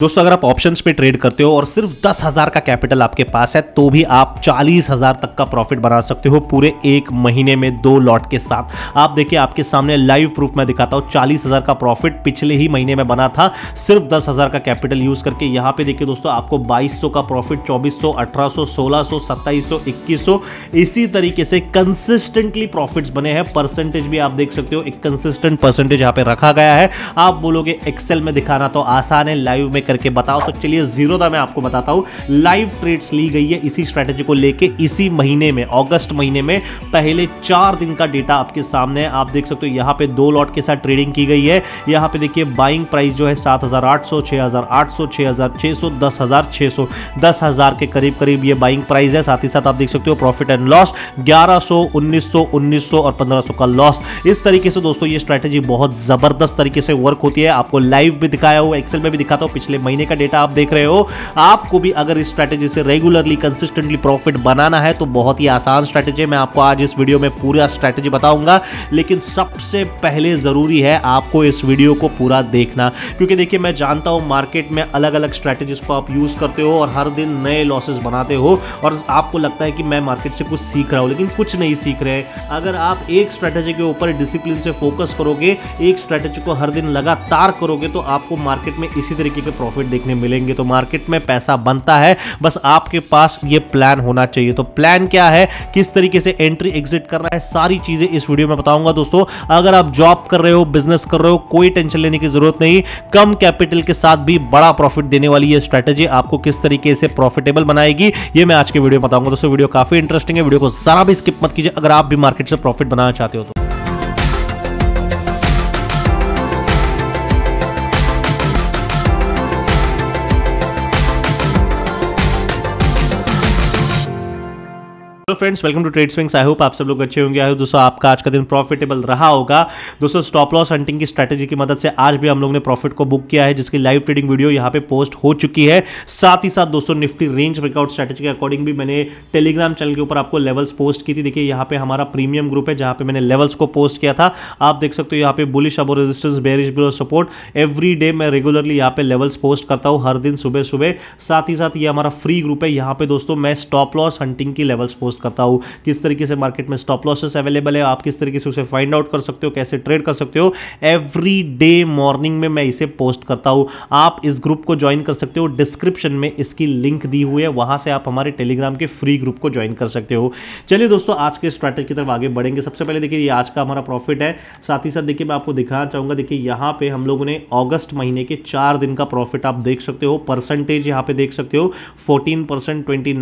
दोस्तों अगर आप ऑप्शंस पे ट्रेड करते हो और सिर्फ दस हजार का कैपिटल आपके पास है तो भी आप चालीस हजार तक का प्रॉफिट बना सकते हो पूरे एक महीने में दो लॉट के साथ आप देखिए आपके सामने लाइव प्रूफ मैं दिखाता हूँ चालीस हजार का प्रॉफिट पिछले ही महीने में बना था सिर्फ दस हजार का कैपिटल यूज करके यहाँ पे देखिए दोस्तों आपको बाईस का प्रॉफिट चौबीस सौ अठारह सौ सोलह सत्ताईस सौ इक्कीस सौ इसी तरीके से कंसिस्टेंटली प्रॉफिट बने हैं परसेंटेज भी आप देख सकते हो एक कंसिस्टेंट परसेंटेज यहाँ पे रखा गया है आप बोलोगे एक्सेल में दिखाना तो आसान है लाइव में करके बताओ तो चलिए जीरो जीरोदा मैं आपको बताता हूं लाइव ट्रेड्स ली गई है इसी स्ट्रेटेजी को लेके इसी महीने में अगस्त महीने में पहले चार दिन का डेटा आपके सामने है आप देख सकते हो यहां पे दो लॉट के साथ ट्रेडिंग की गई है यहां पे देखिए बाइंग प्राइस जो है सात हजार आठ सौ छह हजार आठ सौ छः हजार छः सौ दस के करीब करीब ये बाइंग प्राइस है साथ ही साथ आप देख सकते हो प्रॉफिट एंड लॉस ग्यारह सौ उन्नीस और पंद्रह का लॉस इस तरीके से दोस्तों ये स्ट्रैटेजी बहुत जबरदस्त तरीके से वर्क होती है आपको लाइव भी दिखाया हुआ एक्सेल में भी दिखाता हूँ पिछले पिछले महीने का डेटा आप देख रहे हो आपको भी अगर इस स्ट्रैटेजी से रेगुलरली कंसिस्टेंटली प्रॉफिट बनाना है तो बहुत ही आसान स्ट्रैटेजी है मैं आपको आज इस वीडियो में पूरा स्ट्रैटेजी बताऊंगा लेकिन सबसे पहले ज़रूरी है आपको इस वीडियो को पूरा देखना क्योंकि देखिए मैं जानता हूं मार्केट में अलग अलग स्ट्रैटेजीज को आप यूज़ करते हो और हर दिन नए लॉसेज बनाते हो और आपको लगता है कि मैं मार्केट से कुछ सीख रहा हूं लेकिन कुछ नहीं सीख रहे अगर आप एक स्ट्रैटेजी के ऊपर डिसिप्लिन से फोकस करोगे एक स्ट्रैटेजी को हर दिन लगातार करोगे तो आपको मार्केट में इसी तरीके के प्रॉब्लम प्रॉफिट देखने मिलेंगे तो मार्केट में पैसा बनता है बस आपके पास ये प्लान होना चाहिए तो प्लान क्या है किस तरीके से एंट्री एग्जिट करना है सारी चीजें इस वीडियो में बताऊंगा दोस्तों अगर आप जॉब कर रहे हो बिजनेस कर रहे हो कोई टेंशन लेने की जरूरत नहीं कम कैपिटल के साथ भी बड़ा प्रॉफिट देने वाली यह स्ट्रेटेजी आपको किस तरीके से प्रॉफिटेबल बनाएगी ये मैं आज के वीडियो में बताऊंगा दोस्तों वीडियो काफी इंटरेस्टिंग है वीडियो को जरा भी स्किप मत कीजिए अगर आप भी मार्केट से प्रॉफिट बनाना चाहते हो तो friends welcome to Trade Swings I hope आप सब लोग अच्छे होंगे आई दोस्तों आपका आज का दिन प्रॉफिटेबल रहा होगा दोस्तों स्टॉप लॉस हंटिंग की स्ट्रैटेजी की मदद से आज भी हम लोग ने प्रॉफिट को बुक किया है जिसकी लाइव ट्रेडिंग वीडियो यहाँ पे पोस्ट हो चुकी है साथ ही साथ दोस्तों निफ्टी रेंज ब्रेकआउट स्ट्रैटेजी के अकॉर्डिंग भी मैंने टेलीग्राम चैनल के ऊपर आपको लेवल्स पोस्ट की थी देखिए यहाँ पे हमारा प्रीमियम ग्रुप है जहाँ पे मैंने लेवल्स को पोस्ट किया था आप देख सकते हो यहाँ पे bullish above resistance bearish below support every day मैं रेगुलरली यहाँ पे लेवल्स पोस्ट करता हूँ हर दिन सुबह सुबह साथ ही साथ ये हमारा फ्री ग्रुप है यहाँ पे दोस्तों मैं स्टॉप लॉस हंटिंग की लेवल्स पोस्ट करता हूँ किस तरीके से मार्केट में स्टॉप लॉसेस अवेलेबल है आप किस तरीके से उसे फाइंड आउट कर सकते हो कैसे ट्रेड कर सकते हो एवरी डे मॉर्निंग में मैं इसे पोस्ट करता हूँ आप इस ग्रुप को ज्वाइन कर सकते हो डिस्क्रिप्शन में इसकी लिंक दी हुई है वहाँ से आप हमारे टेलीग्राम के फ्री ग्रुप को ज्वाइन कर सकते हो चलिए दोस्तों आज के स्ट्रैटेजी की तरफ आगे बढ़ेंगे सबसे पहले देखिए ये आज का हमारा प्रॉफिट है साथ ही साथ देखिए मैं आपको दिखाना चाहूँगा देखिए यहाँ पर हम लोगों ने अगस्त महीने के चार दिन का प्रॉफिट आप देख सकते हो परसेंटेज यहाँ पर देख सकते हो फोर्टीन परसेंट ट्वेंटी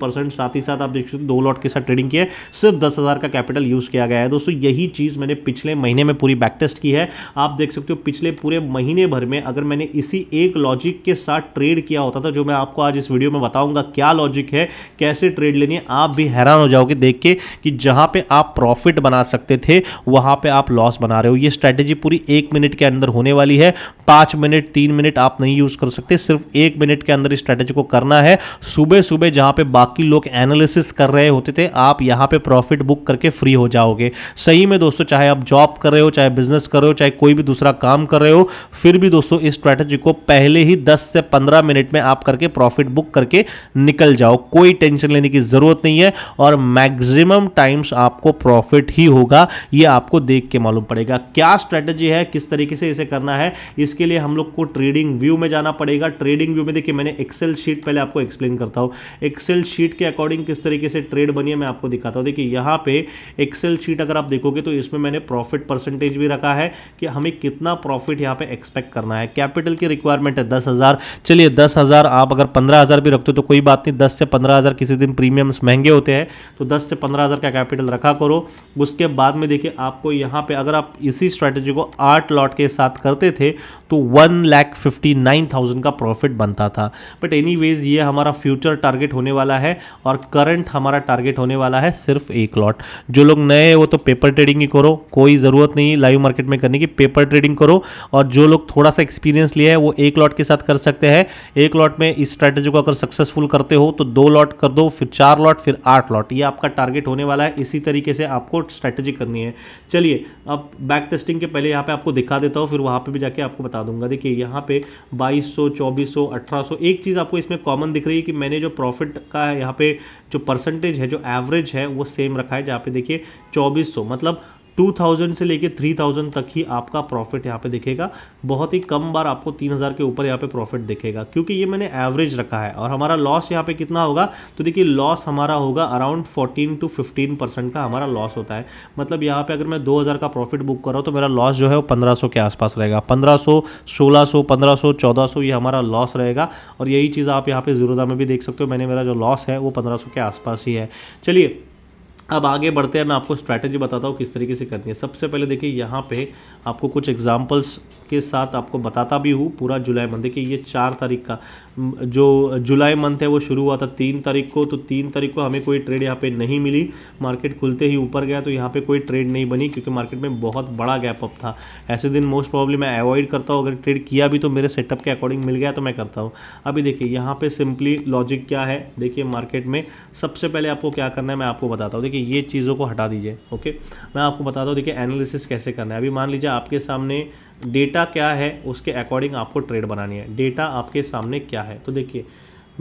परसेंट साथ ही साथ आप देख सकते हो दो लॉट के साथ ट्रेडिंग की है सिर्फ दस हज़ार का कैपिटल यूज़ किया गया है दोस्तों यही चीज़ मैंने पिछले महीने में पूरी बैक टेस्ट की है आप देख सकते हो पिछले पूरे महीने भर में अगर मैंने इसी एक लॉजिक के साथ ट्रेड किया होता था जो मैं आपको आज इस वीडियो में बताऊँगा क्या लॉजिक है कैसे ट्रेड लेनी है आप भी हैरान हो जाओगे देख के कि जहाँ पर आप प्रॉफिट बना सकते थे वहाँ पर आप लॉस बना रहे हो ये स्ट्रैटेजी पूरी एक मिनट के अंदर होने वाली है पाँच मिनट तीन मिनट आप नहीं यूज़ कर सकते सिर्फ एक मिनट के अंदर इस स्ट्रैटेजी को करना है सुबह सुबह जहाँ पे बाकी लोग एनालिस बेसिस कर रहे होते थे आप यहाँ पे प्रॉफिट बुक करके फ्री हो जाओगे सही में दोस्तों चाहे आप जॉब कर रहे हो चाहे बिजनेस कर रहे हो चाहे कोई भी दूसरा काम कर रहे हो फिर भी दोस्तों इस स्ट्रैटेजी को पहले ही 10 से 15 मिनट में आप करके प्रॉफिट बुक करके निकल जाओ कोई टेंशन लेने की ज़रूरत नहीं है और मैक्सिमम टाइम्स आपको प्रॉफिट ही होगा ये आपको देख के मालूम पड़ेगा क्या स्ट्रैटेजी है किस तरीके से इसे करना है इसके लिए हम लोग को ट्रेडिंग व्यू में जाना पड़ेगा ट्रेडिंग व्यू में देखिए मैंने एक्सेल शीट पहले आपको एक्सप्लेन करता हूं एक्सेल शीट के अकॉर्डिंग किस तरीके से ट्रेड बनी है मैं आपको दिखाता हूँ देखिए यहाँ पे एक्सेल शीट अगर आप देखोगे तो इसमें मैंने प्रॉफिट परसेंटेज भी रखा है कि हमें कितना प्रॉफिट यहाँ पे एक्सपेक्ट करना है कैपिटल की रिक्वायरमेंट है दस हज़ार चलिए दस हज़ार आप अगर पंद्रह हज़ार भी रखते हो तो कोई बात नहीं दस से पंद्रह हज़ार किसी दिन प्रीमियम्स महंगे होते हैं तो दस से पंद्रह हज़ार का कैपिटल रखा करो उसके बाद में देखिए आपको यहाँ पर अगर आप इसी स्ट्रैटेजी को आठ लॉट के साथ करते थे तो one lakh fifty nine thousand का प्रॉफिट बनता था बट एनी ये हमारा फ्यूचर टारगेट होने वाला है और करंट परसेंट हमारा टारगेट होने वाला है सिर्फ एक लॉट जो लोग नए हैं वो तो पेपर ट्रेडिंग ही करो कोई ज़रूरत नहीं लाइव मार्केट में करने की पेपर ट्रेडिंग करो और जो लोग थोड़ा सा एक्सपीरियंस लिया है वो एक लॉट के साथ कर सकते हैं एक लॉट में इस स्ट्रैटेजी को अगर सक्सेसफुल करते हो तो दो लॉट कर दो फिर चार लॉट फिर आठ लॉट ये आपका टारगेट होने वाला है इसी तरीके से आपको स्ट्रैटेजी करनी है चलिए अब बैक टेस्टिंग के पहले यहाँ पे आपको दिखा देता हूँ फिर वहाँ पे भी जाके आपको बता दूंगा देखिए यहाँ पे 2200 2400 1800 एक चीज़ आपको इसमें कॉमन दिख रही है कि मैंने जो प्रॉफिट का यहाँ पे जो परसेंटेज है जो एवरेज है वो सेम रखा है जहाँ पे देखिए 2400 मतलब 2000 से लेके 3000 तक ही आपका प्रॉफिट यहाँ पे दिखेगा बहुत ही कम बार आपको 3000 के ऊपर यहाँ पे प्रॉफिट दिखेगा क्योंकि ये मैंने एवरेज रखा है और हमारा लॉस यहाँ पे कितना होगा तो देखिए लॉस हमारा होगा अराउंड 14 टू 15 परसेंट का हमारा लॉस होता है मतलब यहाँ पे अगर मैं 2000 का प्रॉफिट बुक कर रहा हूँ तो मेरा लॉस जो है वो पंद्रह के आसपास रहेगा पंद्रह सौ सोलह सौ ये हमारा लॉस रहेगा और यही चीज़ आप यहाँ पे जीरोदा में भी देख सकते हो मैंने मेरा जो लॉस है वो पंद्रह के आसपास ही है चलिए अब आगे बढ़ते हैं मैं आपको स्ट्रैटेजी बताता हूँ किस तरीके से करनी है सबसे पहले देखिए यहाँ पे आपको कुछ एग्जांपल्स के साथ आपको बताता भी हूँ पूरा जुलाई मंथ देखिए ये चार तारीख का जो जुलाई मंथ है वो शुरू हुआ था तीन तारीख को तो तीन तारीख को हमें कोई ट्रेड यहाँ पे नहीं मिली मार्केट खुलते ही ऊपर गया तो यहाँ पे कोई ट्रेड नहीं बनी क्योंकि मार्केट में बहुत बड़ा गैप अप था ऐसे दिन मोस्ट प्रॉब्लम मैं अवॉइड करता हूँ अगर ट्रेड किया भी तो मेरे सेटअप के अकॉर्डिंग मिल गया तो मैं करता हूँ अभी देखिए यहाँ पर सिंपली लॉजिक क्या है देखिए मार्केट में सबसे पहले आपको क्या करना है मैं आपको बताता हूँ देखिए ये चीज़ों को हटा दीजिए ओके मैं आपको बताता हूँ देखिए एनालिसिस कैसे करना है अभी मान लीजिए आपके सामने डेटा क्या है उसके अकॉर्डिंग आपको ट्रेड बनानी है डेटा आपके सामने क्या है तो देखिए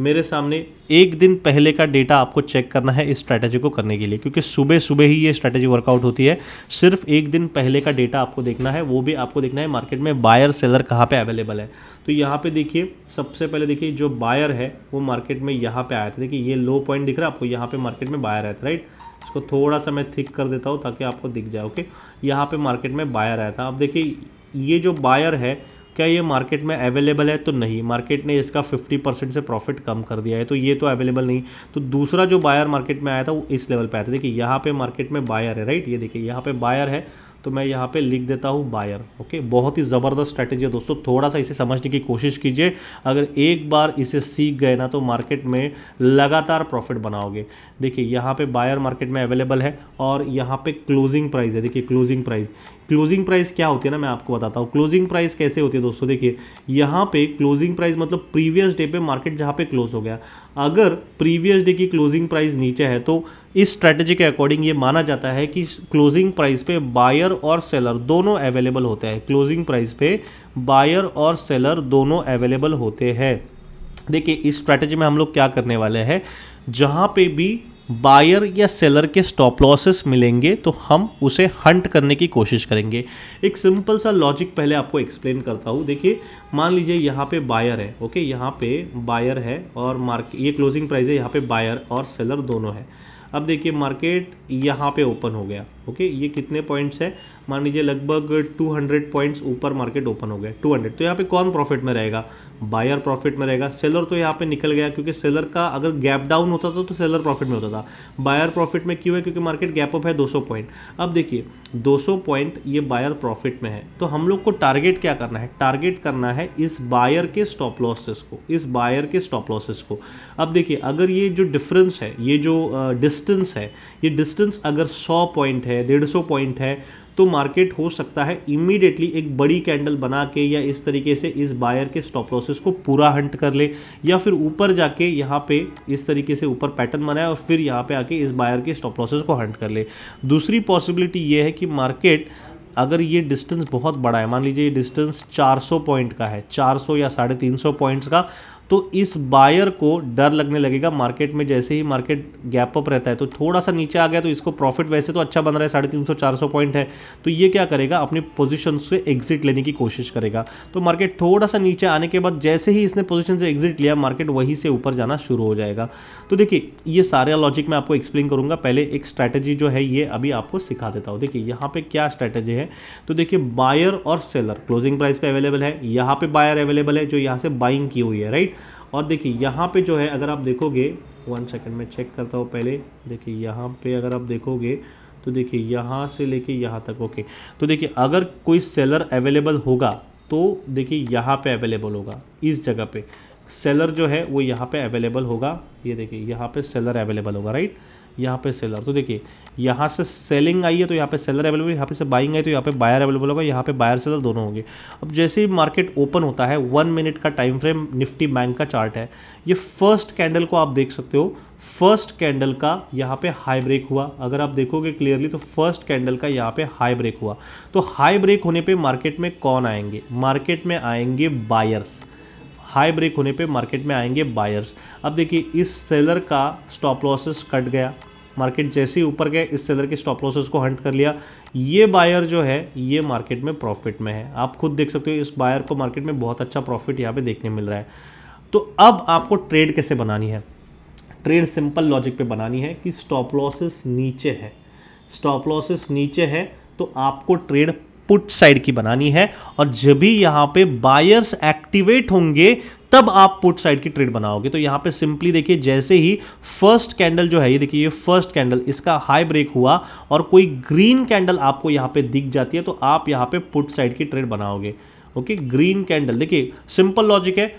मेरे सामने एक दिन पहले का डेटा आपको चेक करना है इस स्ट्रैटेजी को करने के लिए क्योंकि सुबह सुबह ही ये स्ट्रैटेजी वर्कआउट होती है सिर्फ एक दिन पहले का डेटा आपको देखना है वो भी आपको देखना है मार्केट में बायर सेलर कहाँ पे अवेलेबल है तो यहाँ पे देखिए सबसे पहले देखिए जो बायर है वो मार्केट में यहाँ पर आया था देखिए ये लो पॉइंट दिख रहा है आपको यहाँ पर मार्केट में बायर आया था राइट इसको थोड़ा सा मैं थिक कर देता हूँ ताकि आपको दिख जाए ओके यहाँ पर मार्केट में बायर आया था अब देखिए ये जो बायर है क्या ये मार्केट में अवेलेबल है तो नहीं मार्केट ने इसका 50 परसेंट से प्रॉफिट कम कर दिया है तो ये तो अवेलेबल नहीं तो दूसरा जो बायर मार्केट में आया था वो इस लेवल पे आया था देखिए यहाँ पे मार्केट में बायर है राइट ये देखिए यहाँ पे बायर है तो मैं यहाँ पे लिख देता हूँ बायर ओके बहुत ही ज़बरदस्त स्ट्रैटेजी है दोस्तों थोड़ा सा इसे समझने की कोशिश कीजिए अगर एक बार इसे सीख गए ना तो मार्केट में लगातार प्रॉफिट बनाओगे देखिए यहाँ पे बायर मार्केट में अवेलेबल है और यहाँ पे क्लोजिंग प्राइस है देखिए क्लोजिंग प्राइस क्लोजिंग प्राइस क्या होती है ना मैं आपको बताता हूँ क्लोजिंग प्राइस कैसे होती है दोस्तों देखिए यहाँ पे क्लोजिंग प्राइस मतलब प्रीवियस डे पे मार्केट जहाँ पे क्लोज हो गया अगर प्रीवियस डे की क्लोजिंग प्राइस नीचे है तो इस स्ट्रैटेजी के अकॉर्डिंग ये माना जाता है कि क्लोजिंग प्राइस पे बायर और सेलर दोनों अवेलेबल होते हैं क्लोजिंग प्राइस पे बायर और सेलर दोनों अवेलेबल होते हैं देखिए इस स्ट्रैटेजी में हम लोग क्या करने वाले हैं जहाँ पे भी बायर या सेलर के स्टॉप लॉसेस मिलेंगे तो हम उसे हंट करने की कोशिश करेंगे एक सिंपल सा लॉजिक पहले आपको एक्सप्लेन करता हूँ देखिए मान लीजिए यहाँ पे बायर है ओके यहाँ पे बायर है और मार्केट ये क्लोजिंग प्राइस है यहाँ पे बायर और सेलर दोनों है अब देखिए मार्केट यहाँ पे ओपन हो गया ओके ये कितने पॉइंट्स है मान लीजिए लगभग 200 पॉइंट्स ऊपर मार्केट ओपन हो गया 200 तो यहाँ पे कौन प्रॉफिट में रहेगा बायर प्रॉफिट में रहेगा सेलर तो यहाँ पे निकल गया क्योंकि सेलर का अगर गैप डाउन होता था तो सेलर प्रॉफिट में होता था बायर प्रॉफिट में क्यों है क्योंकि मार्केट गैप अप है 200 पॉइंट अब देखिए 200 पॉइंट ये बायर प्रॉफिट में है तो हम लोग को टारगेट क्या करना है टारगेट करना है इस बायर के स्टॉप लॉसेस को इस बायर के स्टॉप लॉसेस को अब देखिए अगर ये जो डिफरेंस है ये जो डिस्टेंस है ये डिस्टेंस अगर सौ पॉइंट है है डेढ़ सौ पॉइंट है तो मार्केट हो सकता है इमीडिएटली एक बड़ी कैंडल बना के या इस तरीके से इस बायर के स्टॉप लॉसेस को पूरा हंट कर ले या फिर ऊपर जाके यहाँ पे इस तरीके से ऊपर पैटर्न बनाए और फिर यहाँ पे आके इस बायर के स्टॉप लॉसेस को हंट कर ले दूसरी पॉसिबिलिटी ये है कि मार्केट अगर ये डिस्टेंस बहुत बड़ा है मान लीजिए ये डिस्टेंस 400 पॉइंट का है 400 या साढ़े तीन पॉइंट्स का तो इस बायर को डर लगने लगेगा मार्केट में जैसे ही मार्केट गैप अप रहता है तो थोड़ा सा नीचे आ गया तो इसको प्रॉफिट वैसे तो अच्छा बन रहा है साढ़े तीन सौ चार सौ पॉइंट है तो ये क्या करेगा अपनी पोजीशन से एग्जिट लेने की कोशिश करेगा तो मार्केट थोड़ा सा नीचे आने के बाद जैसे ही इसने पोजिशन से एग्जिट लिया मार्केट वहीं से ऊपर जाना शुरू हो जाएगा तो देखिए ये सारे लॉजिक मैं आपको एक्सप्लेन करूंगा पहले एक स्ट्रैटेजी जो है ये अभी आपको सिखा देता हूँ देखिए यहाँ पर क्या स्ट्रैटेजी है तो देखिए बायर और सेलर क्लोजिंग प्राइस पे अवेलेबल है यहाँ पर बायर अवेलेबल है जो यहाँ से बाइंग की हुई है राइट और देखिए यहाँ पे जो है अगर आप देखोगे वन सेकंड में चेक करता हूँ पहले देखिए यहाँ पे अगर आप देखोगे तो देखिए यहाँ से लेके यहाँ तक ओके तो देखिए अगर कोई सेलर अवेलेबल होगा तो देखिए यहाँ पे अवेलेबल होगा इस जगह पे सेलर जो है वो यहाँ पे अवेलेबल होगा ये देखिए यहाँ पे सेलर अवेलेबल होगा राइट यहाँ पे सेलर तो देखिए यहाँ से सेलिंग आई है तो यहाँ पे सेलर अवेलेबल यहाँ पे से बाइंग आई तो यहाँ पे बायर अवेलेबल होगा यहाँ पे बायर सेलर दोनों होंगे अब जैसे ही मार्केट ओपन होता है वन मिनट का टाइम फ्रेम निफ्टी बैंक का चार्ट है ये फर्स्ट कैंडल को आप देख सकते हो फर्स्ट कैंडल का यहाँ पे हाई ब्रेक हुआ अगर आप देखोगे क्लियरली तो फर्स्ट कैंडल का यहाँ पे हाई ब्रेक हुआ तो हाई ब्रेक होने पे मार्केट में कौन आएंगे मार्केट में आएंगे बायर्स हाई ब्रेक होने पे मार्केट में आएंगे बायर्स अब देखिए इस सेलर का स्टॉप लॉसेस कट गया मार्केट जैसे ही ऊपर गया इस सेलर के स्टॉप लॉसेस को हंट कर लिया ये बायर जो है ये मार्केट में प्रॉफिट में है आप खुद देख सकते हो इस बायर को मार्केट में बहुत अच्छा प्रॉफिट यहाँ पे देखने मिल रहा है तो अब आपको ट्रेड कैसे बनानी है ट्रेड सिंपल लॉजिक पे बनानी है कि स्टॉप लॉसेस नीचे है स्टॉप लॉसेस नीचे है तो आपको ट्रेड पुट साइड की बनानी है और जब भी यहां पे बायर्स एक्टिवेट होंगे तब आप पुट साइड की ट्रेड बनाओगे तो यहां पे सिंपली देखिए जैसे ही फर्स्ट कैंडल जो है ये देखिए ये फर्स्ट कैंडल इसका हाई ब्रेक हुआ और कोई ग्रीन कैंडल आपको यहां पे दिख जाती है तो आप यहां पे पुट साइड की ट्रेड बनाओगे ओके ग्रीन कैंडल देखिए सिंपल लॉजिक है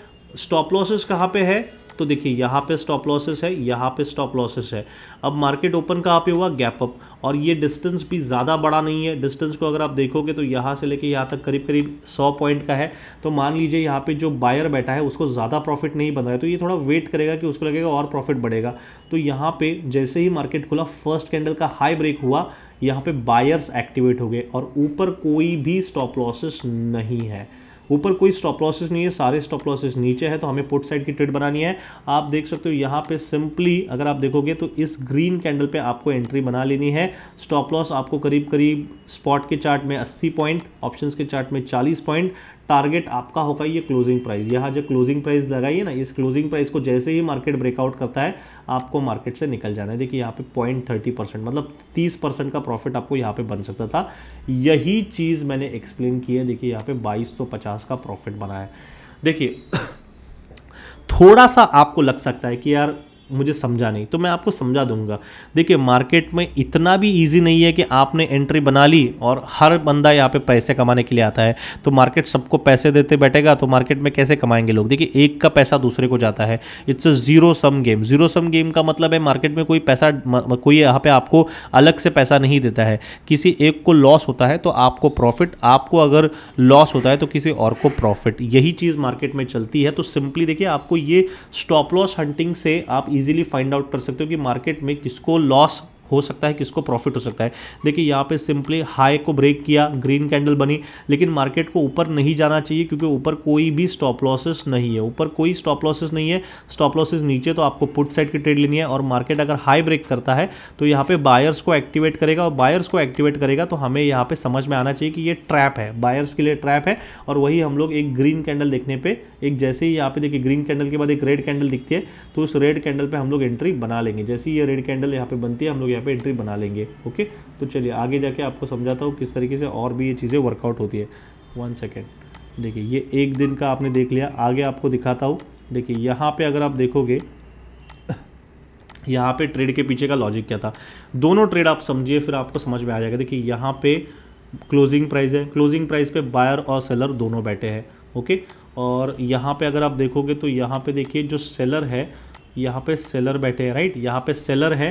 स्टॉप लॉसेस कहां पे है तो देखिए यहाँ पे स्टॉप लॉसेस है यहाँ पे स्टॉप लॉसेस है अब मार्केट ओपन कहाँ पे हुआ गैप अप और ये डिस्टेंस भी ज़्यादा बड़ा नहीं है डिस्टेंस को अगर आप देखोगे तो यहाँ से लेके यहाँ तक करीब करीब सौ पॉइंट का है तो मान लीजिए यहाँ पे जो बायर बैठा है उसको ज़्यादा प्रॉफिट नहीं बन रहा है तो ये थोड़ा वेट करेगा कि उसको लगेगा और प्रॉफिट बढ़ेगा तो यहाँ पर जैसे ही मार्केट खुला फर्स्ट कैंडल का हाई ब्रेक हुआ यहाँ पे बायर्स एक्टिवेट हो गए और ऊपर कोई भी स्टॉप लॉसेस नहीं है ऊपर कोई स्टॉप लॉसेस नहीं है सारे स्टॉप लॉसेस नीचे है तो हमें पुट साइड की ट्रेड बनानी है आप देख सकते हो यहाँ पे सिंपली अगर आप देखोगे तो इस ग्रीन कैंडल पे आपको एंट्री बना लेनी है स्टॉप लॉस आपको करीब करीब स्पॉट के चार्ट में 80 पॉइंट ऑप्शंस के चार्ट में 40 पॉइंट टारगेट आपका होगा ये क्लोजिंग प्राइस यहाँ जो क्लोजिंग प्राइस लगाइए ना इस क्लोजिंग प्राइस को जैसे ही मार्केट ब्रेकआउट करता है आपको मार्केट से निकल जाना है देखिए यहाँ पे पॉइंट थर्टी परसेंट मतलब तीस परसेंट का प्रॉफिट आपको यहाँ पे बन सकता था यही चीज़ मैंने एक्सप्लेन की है देखिए यहाँ पे बाईस का प्रॉफिट बना है देखिए थोड़ा सा आपको लग सकता है कि यार मुझे समझा नहीं तो मैं आपको समझा दूंगा देखिए मार्केट में इतना भी इजी नहीं है कि आपने एंट्री बना ली और हर बंदा यहाँ पे पैसे कमाने के लिए आता है तो मार्केट सबको पैसे देते बैठेगा तो मार्केट में कैसे कमाएंगे लोग देखिए एक का पैसा दूसरे को जाता है it's a zero sum game zero sum game का मतलब है मार्केट में कोई पैसा कोई यहाँ पर आपको अलग से पैसा नहीं देता है किसी एक को लॉस होता है तो आपको प्रॉफिट आपको अगर लॉस होता है तो किसी और को प्रॉफिट यही चीज़ मार्केट में चलती है तो सिंपली देखिए आपको ये स्टॉप लॉस हंटिंग से आप इजीली फाइंड आउट कर सकते हो कि मार्केट में किसको लॉस हो सकता है किसको प्रॉफिट हो सकता है देखिए यहाँ पे सिंपली हाई को ब्रेक किया ग्रीन कैंडल बनी लेकिन मार्केट को ऊपर नहीं जाना चाहिए क्योंकि ऊपर कोई भी स्टॉप लॉसेस नहीं है ऊपर कोई स्टॉप लॉसेस नहीं है स्टॉप लॉसेस नीचे तो आपको पुट साइड की ट्रेड लेनी है और मार्केट अगर हाई ब्रेक करता है तो यहाँ पे बायर्स को एक्टिवेट करेगा और बायर्स को एक्टिवेट करेगा तो हमें यहाँ पे समझ में आना चाहिए कि ये ट्रैप है बायर्स के लिए ट्रैप है और वही हम लोग एक ग्रीन कैंडल देखने पर एक जैसे ही यहाँ पे देखिए ग्रीन कैंडल के बाद एक रेड कैंडल दिखती है तो उस रेड कैंडल पर हम लोग एंट्री बना लेंगे जैसे ही ये रेड कैंडल यहाँ पे बनती है हम लोग यहाँ पे एंट्री बना लेंगे ओके तो चलिए आगे जाके आपको समझाता हूँ किस तरीके से और भी ये चीज़ें वर्कआउट होती है वन सेकेंड देखिए ये एक दिन का आपने देख लिया आगे आपको दिखाता हूँ देखिए यहाँ पर अगर आप देखोगे यहाँ पे ट्रेड के पीछे का लॉजिक क्या था दोनों ट्रेड आप समझिए फिर आपको समझ में आ जाएगा देखिए यहाँ पे क्लोजिंग प्राइस है क्लोजिंग प्राइस पे बायर और सेलर दोनों बैठे हैं ओके और यहाँ पे अगर आप देखोगे तो यहाँ पे देखिए जो सेलर है यहाँ पे सेलर बैठे हैं राइट यहाँ पे सेलर है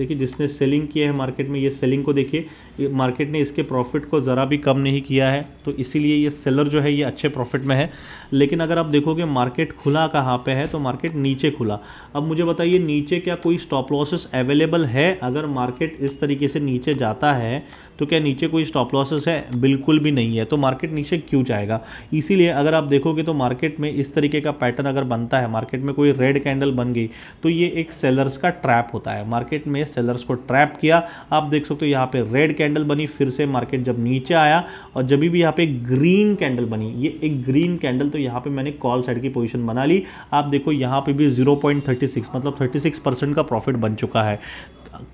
देखिए जिसने सेलिंग किया है मार्केट में ये सेलिंग को देखिए मार्केट ने इसके प्रॉफिट को ज़रा भी कम नहीं किया है तो इसीलिए ये सेलर जो है ये अच्छे प्रॉफिट में है लेकिन अगर आप देखोगे मार्केट खुला कहाँ पे है तो मार्केट नीचे खुला अब मुझे बताइए नीचे क्या कोई स्टॉप लॉसेस अवेलेबल है अगर मार्केट इस तरीके से नीचे जाता है तो क्या नीचे कोई स्टॉप लॉसेस है बिल्कुल भी नहीं है तो मार्केट नीचे क्यों जाएगा इसीलिए अगर आप देखोगे तो मार्केट में इस तरीके का पैटर्न अगर बनता है मार्केट में कोई रेड कैंडल बन गई तो ये एक सेलर्स का ट्रैप होता है मार्केट में सेलर्स को ट्रैप किया आप देख सकते हो यहाँ पे रेड कैंडल बनी फिर से मार्केट जब नीचे आया और जब भी यहाँ पे ग्रीन कैंडल बनी ये एक ग्रीन कैंडल तो यहाँ पे मैंने कॉल साइड की पोजीशन बना ली आप देखो यहाँ पे भी 0.36 मतलब 36 परसेंट का प्रॉफिट बन चुका है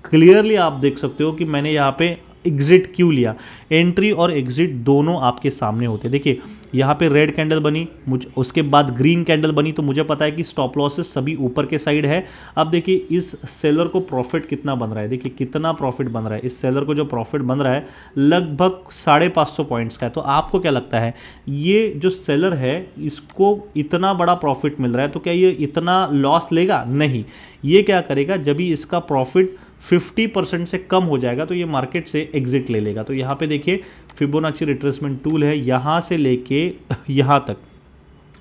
क्लियरली आप देख सकते हो कि मैंने यहाँ पे एग्जिट क्यों लिया एंट्री और एग्जिट दोनों आपके सामने होते हैं देखिए यहाँ पे रेड कैंडल बनी मुझे उसके बाद ग्रीन कैंडल बनी तो मुझे पता है कि स्टॉप लॉसेस सभी ऊपर के साइड है अब देखिए इस सेलर को प्रॉफिट कितना बन रहा है देखिए कितना प्रॉफिट बन रहा है इस सेलर को जो प्रॉफिट बन रहा है लगभग साढ़े पाँच सौ पॉइंट्स का है तो आपको क्या लगता है ये जो सेलर है इसको इतना बड़ा प्रॉफिट मिल रहा है तो क्या ये इतना लॉस लेगा नहीं ये क्या करेगा जब भी इसका प्रॉफिट 50 परसेंट से कम हो जाएगा तो ये मार्केट से एग्जिट ले लेगा तो यहाँ पे देखिए फिबोनाची रिट्रेसमेंट टूल है यहाँ से लेके यहाँ तक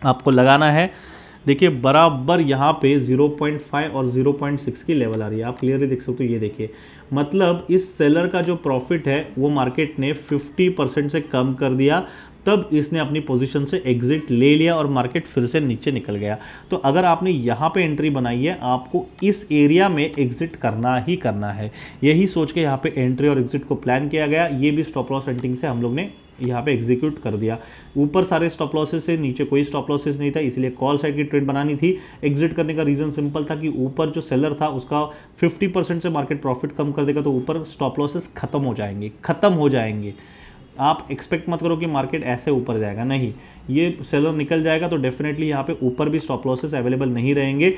आपको लगाना है देखिए बराबर यहाँ पे 0.5 और 0.6 की लेवल आ रही है आप क्लियरली देख सकते हो ये देखिए मतलब इस सेलर का जो प्रॉफिट है वो मार्केट ने 50 परसेंट से कम कर दिया तब इसने अपनी पोजीशन से एग्जिट ले लिया और मार्केट फिर से नीचे निकल गया तो अगर आपने यहाँ पे एंट्री बनाई है आपको इस एरिया में एग्जिट करना ही करना है यही सोच के यहाँ पे एंट्री और एग्जिट को प्लान किया गया ये भी स्टॉप लॉस एंटिंग से हम लोग ने यहाँ पे एग्जीक्यूट कर दिया ऊपर सारे स्टॉप लॉसेस से नीचे कोई स्टॉप लॉसेस नहीं था इसलिए कॉल साइड की ट्रेड बनानी थी एग्जिट करने का रीज़न सिंपल था कि ऊपर जो सेलर था उसका 50 परसेंट से मार्केट प्रॉफिट कम कर देगा तो ऊपर स्टॉप लॉसेस खत्म हो जाएंगे खत्म हो जाएंगे आप एक्सपेक्ट मत करो कि मार्केट ऐसे ऊपर जाएगा नहीं ये सेलर निकल जाएगा तो डेफिनेटली यहाँ पे ऊपर भी स्टॉप लॉसेस अवेलेबल नहीं रहेंगे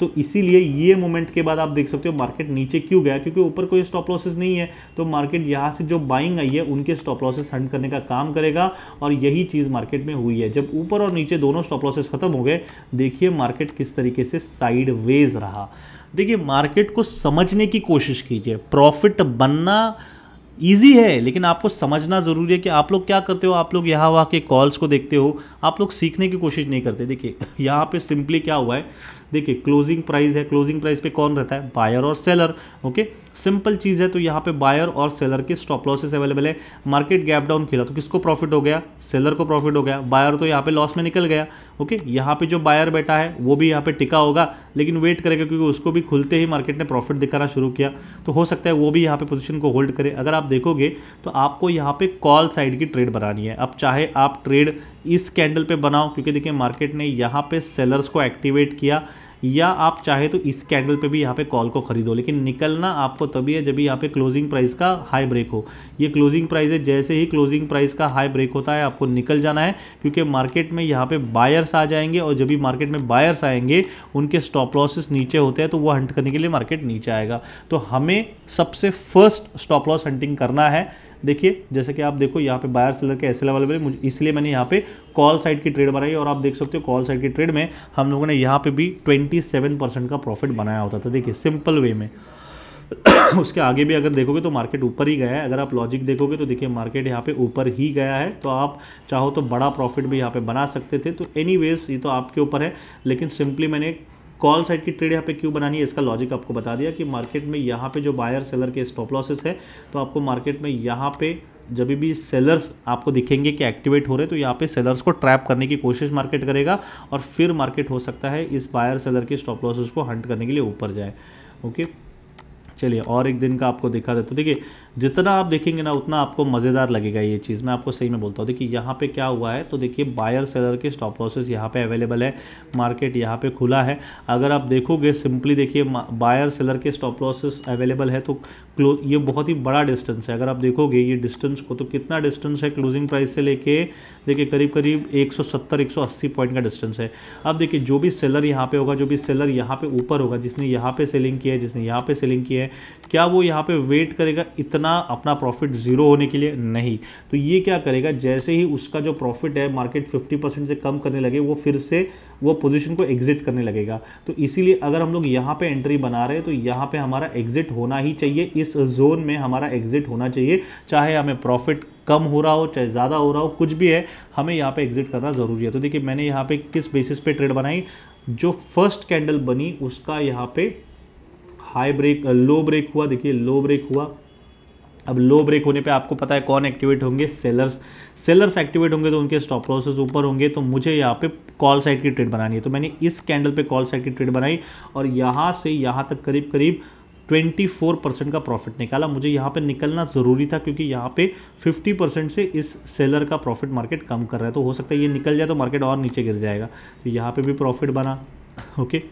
तो इसीलिए ये मोमेंट के बाद आप देख सकते हो मार्केट नीचे क्यों गया क्योंकि ऊपर कोई स्टॉप लॉसेस नहीं है तो मार्केट यहाँ से जो बाइंग आई है उनके स्टॉप लॉसेस हंड करने का काम करेगा और यही चीज़ मार्केट में हुई है जब ऊपर और नीचे दोनों स्टॉप लॉसेस खत्म हो गए देखिए मार्केट किस तरीके से साइड रहा देखिए मार्केट को समझने की कोशिश कीजिए प्रॉफिट बनना ईजी है लेकिन आपको समझना ज़रूरी है कि आप लोग क्या करते हो आप लोग यहाँ वहाँ के कॉल्स को देखते हो आप लोग सीखने की कोशिश नहीं करते देखिए यहाँ पे सिंपली क्या हुआ है देखिए क्लोजिंग प्राइस है क्लोजिंग प्राइस पे कौन रहता है बायर और सेलर ओके सिंपल चीज़ है तो यहाँ पे बायर और सेलर के स्टॉप लॉसेस अवेलेबल है मार्केट गैप डाउन खेला तो किसको प्रॉफिट हो गया सेलर को प्रॉफिट हो गया बायर तो यहाँ पे लॉस में निकल गया ओके यहाँ पे जो बायर बैठा है वो भी यहाँ पे टिका होगा लेकिन वेट करेगा क्योंकि उसको भी खुलते ही मार्केट ने प्रॉफिट दिखाना शुरू किया तो हो सकता है वो भी यहाँ पर पोजिशन को होल्ड करे अगर आप देखोगे तो आपको यहाँ पर कॉल साइड की ट्रेड बनानी है अब चाहे आप ट्रेड इस कैंडल पर बनाओ क्योंकि देखिए मार्केट ने यहाँ पर सेलर्स को एक्टिवेट किया या आप चाहे तो इस कैंडल पे भी यहाँ पे कॉल को खरीदो लेकिन निकलना आपको तभी है जब यहाँ पे क्लोजिंग प्राइस का हाई ब्रेक हो ये क्लोजिंग प्राइस है जैसे ही क्लोजिंग प्राइस का हाई ब्रेक होता है आपको निकल जाना है क्योंकि मार्केट में यहाँ पे बायर्स आ जाएंगे और जब भी मार्केट में बायर्स आएंगे उनके स्टॉप लॉसेस नीचे होते हैं तो वो हंट करने के लिए मार्केट नीचे आएगा तो हमें सबसे फर्स्ट स्टॉप लॉस हंटिंग करना है देखिए जैसे कि आप देखो यहाँ पे बायर सेलर के ऐसे अवेलेबल है इसलिए मैंने यहाँ पे कॉल साइड की ट्रेड बनाई और आप देख सकते हो कॉल साइड की ट्रेड में हम लोगों ने यहाँ पे भी 27 परसेंट का प्रॉफिट बनाया होता था देखिए सिंपल वे में उसके आगे भी अगर देखोगे तो मार्केट ऊपर ही गया है अगर आप लॉजिक देखोगे तो देखिए मार्केट यहाँ पे ऊपर ही गया है तो आप चाहो तो बड़ा प्रॉफिट भी यहाँ पे बना सकते थे तो एनी ये तो आपके ऊपर है लेकिन सिंपली मैंने कॉल साइड की ट्रेड यहाँ पे क्यों बनानी है इसका लॉजिक आपको बता दिया कि मार्केट में यहाँ पे जो बायर सेलर के स्टॉप लॉसेस है तो आपको मार्केट में यहाँ पे जब भी सेलर्स आपको दिखेंगे कि एक्टिवेट हो रहे तो यहाँ पे सेलर्स को ट्रैप करने की कोशिश मार्केट करेगा और फिर मार्केट हो सकता है इस बायर सेलर के स्टॉप लॉसेस को हंट करने के लिए ऊपर जाए ओके चलिए और एक दिन का आपको दिखा देता हूँ देखिए जितना आप देखेंगे ना उतना आपको मज़ेदार लगेगा ये चीज़ मैं आपको सही में बोलता हूँ देखिए यहाँ पे क्या हुआ है तो देखिए बायर सेलर के स्टॉप लॉसेस यहाँ पे अवेलेबल है मार्केट यहाँ पे खुला है अगर आप देखोगे सिंपली देखिए बायर सेलर के स्टॉप लॉसेस अवेलेबल है तो ये बहुत ही बड़ा डिस्टेंस है अगर आप देखोगे ये डिस्टेंस को तो कितना डिस्टेंस है क्लोजिंग प्राइस से लेके देखिए करीब करीब 170 180 पॉइंट का डिस्टेंस है अब देखिए जो भी सेलर यहाँ पे होगा जो भी सेलर यहाँ पे ऊपर होगा जिसने यहाँ पे सेलिंग की है जिसने यहाँ पे सेलिंग की है है क्या वो यहाँ पे वेट करेगा इतना अपना प्रॉफिट ज़ीरो होने के लिए नहीं तो ये क्या करेगा जैसे ही उसका जो प्रॉफिट है मार्केट 50 परसेंट से कम करने लगे वो फिर से वो पोजीशन को एग्जिट करने लगेगा तो इसीलिए अगर हम लोग यहाँ पे एंट्री बना रहे हैं तो यहाँ पे हमारा एग्जिट होना ही चाहिए इस जोन में हमारा एग्जिट होना चाहिए चाहे हमें प्रॉफिट कम हो रहा हो चाहे ज़्यादा हो रहा हो कुछ भी है हमें यहाँ पर एग्जिट करना ज़रूरी है तो देखिए मैंने यहाँ पर किस बेसिस पर ट्रेड बनाई जो फर्स्ट कैंडल बनी उसका यहाँ पर हाई ब्रेक लो ब्रेक हुआ देखिए लो ब्रेक हुआ अब लो ब्रेक होने पे आपको पता है कौन एक्टिवेट होंगे सेलर्स सेलर्स एक्टिवेट होंगे तो उनके स्टॉप लॉसेस ऊपर होंगे तो मुझे यहाँ पे कॉल साइड की ट्रेड बनानी है तो मैंने इस कैंडल पे कॉल साइड की ट्रेड बनाई और यहाँ से यहाँ तक करीब करीब 24 परसेंट का प्रॉफिट निकाला मुझे यहाँ पे निकलना ज़रूरी था क्योंकि यहाँ पे 50 परसेंट से इस सेलर का प्रॉफिट मार्केट कम कर रहा है तो हो सकता है ये निकल जाए तो मार्केट और नीचे गिर जाएगा तो यहाँ पे भी प्रॉफिट बना ओके